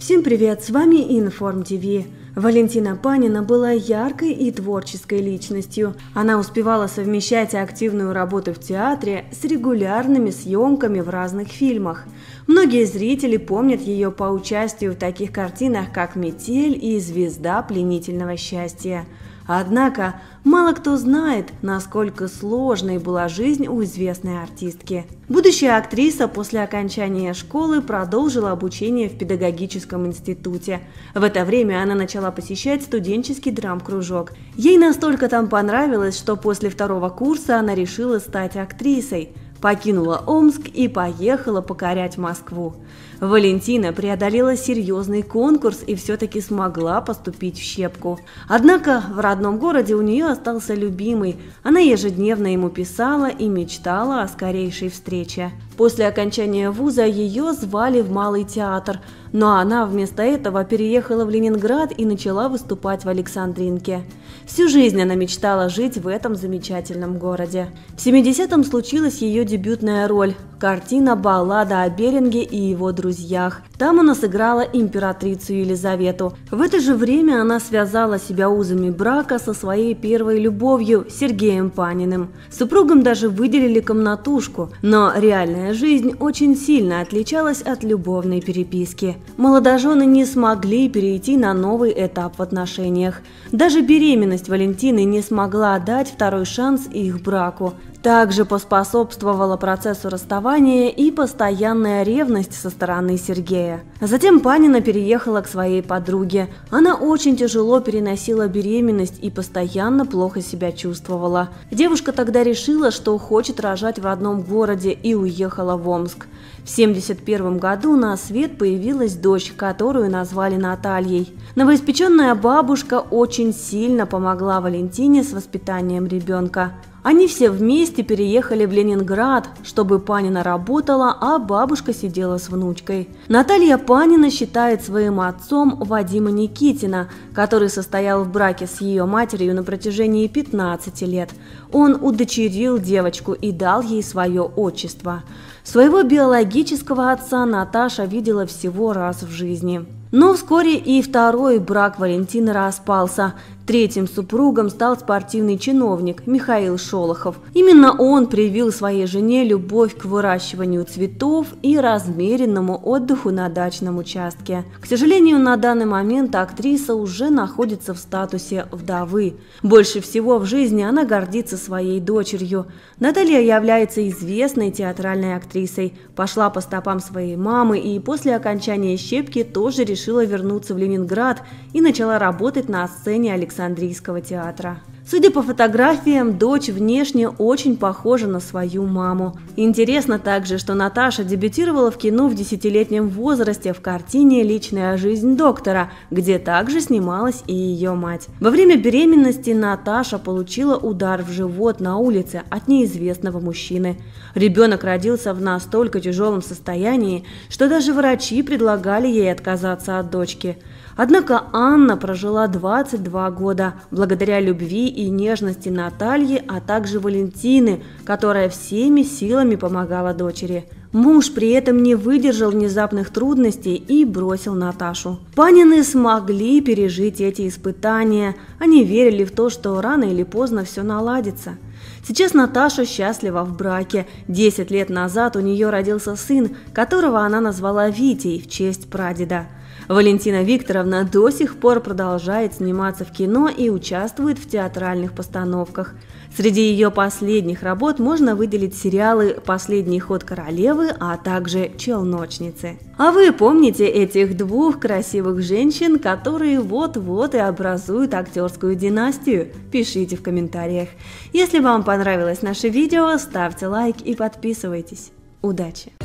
Всем привет, с вами Inform TV. Валентина Панина была яркой и творческой личностью. Она успевала совмещать активную работу в театре с регулярными съемками в разных фильмах. Многие зрители помнят ее по участию в таких картинах, как «Метель» и «Звезда пленительного счастья». Однако мало кто знает, насколько сложной была жизнь у известной артистки. Будущая актриса после окончания школы продолжила обучение в педагогическом институте. В это время она начала посещать студенческий драм-кружок. Ей настолько там понравилось, что после второго курса она решила стать актрисой – покинула Омск и поехала покорять Москву. Валентина преодолела серьезный конкурс и все-таки смогла поступить в щепку. Однако в родном городе у нее остался любимый. Она ежедневно ему писала и мечтала о скорейшей встрече. После окончания вуза ее звали в Малый театр, но она вместо этого переехала в Ленинград и начала выступать в Александринке. Всю жизнь она мечтала жить в этом замечательном городе. В 70-м случилась ее дебютная роль – картина «Баллада о Беринге и его друзьях». Там она сыграла императрицу Елизавету. В это же время она связала себя узами брака со своей первой любовью Сергеем Паниным. Супругам даже выделили комнатушку, но реальная реальная жизнь очень сильно отличалась от любовной переписки. Молодожены не смогли перейти на новый этап в отношениях. Даже беременность Валентины не смогла дать второй шанс их браку. Также поспособствовала процессу расставания и постоянная ревность со стороны Сергея. Затем Панина переехала к своей подруге. Она очень тяжело переносила беременность и постоянно плохо себя чувствовала. Девушка тогда решила, что хочет рожать в родном городе и уехала в Омск. В 1971 году на свет появилась дочь, которую назвали Натальей. Новоиспеченная бабушка очень сильно помогла Валентине с воспитанием ребенка. Они все вместе переехали в Ленинград, чтобы Панина работала, а бабушка сидела с внучкой. Наталья Панина считает своим отцом Вадима Никитина, который состоял в браке с ее матерью на протяжении 15 лет. Он удочерил девочку и дал ей свое отчество. Своего биологического отца Наташа видела всего раз в жизни. Но вскоре и второй брак Валентины распался – Третьим супругом стал спортивный чиновник Михаил Шолохов. Именно он привил своей жене любовь к выращиванию цветов и размеренному отдыху на дачном участке. К сожалению, на данный момент актриса уже находится в статусе вдовы. Больше всего в жизни она гордится своей дочерью. Наталья является известной театральной актрисой, пошла по стопам своей мамы и после окончания «Щепки» тоже решила вернуться в Ленинград и начала работать на сцене Александра Александрийского театра. Судя по фотографиям, дочь внешне очень похожа на свою маму. Интересно также, что Наташа дебютировала в кино в десятилетнем возрасте в картине «Личная жизнь доктора», где также снималась и ее мать. Во время беременности Наташа получила удар в живот на улице от неизвестного мужчины. Ребенок родился в настолько тяжелом состоянии, что даже врачи предлагали ей отказаться от дочки. Однако Анна прожила 22 года благодаря любви и нежности Натальи, а также Валентины, которая всеми силами помогала дочери. Муж при этом не выдержал внезапных трудностей и бросил Наташу. Панины смогли пережить эти испытания. Они верили в то, что рано или поздно все наладится – Сейчас Наташа счастлива в браке. Десять лет назад у нее родился сын, которого она назвала Витей в честь прадеда. Валентина Викторовна до сих пор продолжает сниматься в кино и участвует в театральных постановках. Среди ее последних работ можно выделить сериалы «Последний ход королевы», а также «Челночницы». А вы помните этих двух красивых женщин, которые вот-вот и образуют актерскую династию? Пишите в комментариях. Если вам вам понравилось наше видео, ставьте лайк и подписывайтесь. Удачи!